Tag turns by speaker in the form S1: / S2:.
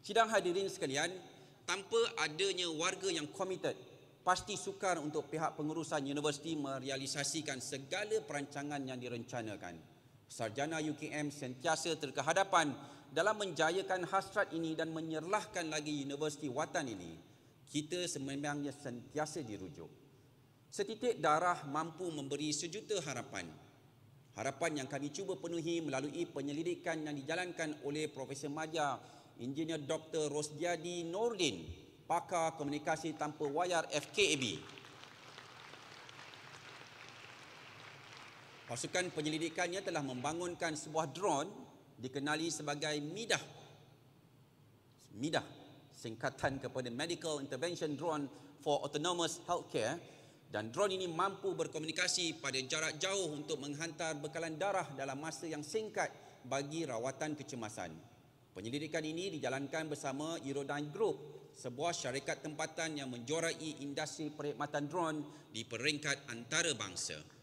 S1: Sidang hadirin sekalian, tanpa adanya warga yang komited, pasti sukar untuk pihak pengurusan universiti merealisasikan segala perancangan yang direncanakan. Sarjana UKM sentiasa terkehadapan dalam menjayakan hasrat ini dan menyerlahkan lagi universiti watan ini. Kita sememangnya sentiasa dirujuk. Setitik darah mampu memberi sejuta harapan. Harapan yang kami cuba penuhi melalui penyelidikan yang dijalankan oleh Profesor Maja Engineer Dr. Rosdiadi Nordin, pakar komunikasi tanpa wayar FKAB. Pasukan penyelidikannya telah membangunkan sebuah drone dikenali sebagai MIDAH. MIDAH, singkatan kepada Medical Intervention Drone for Autonomous Healthcare dan drone ini mampu berkomunikasi pada jarak jauh untuk menghantar bekalan darah dalam masa yang singkat bagi rawatan kecemasan. Penyelidikan ini dijalankan bersama Eurodyne Group, sebuah syarikat tempatan yang menjorai industri perkhidmatan drone di peringkat antarabangsa.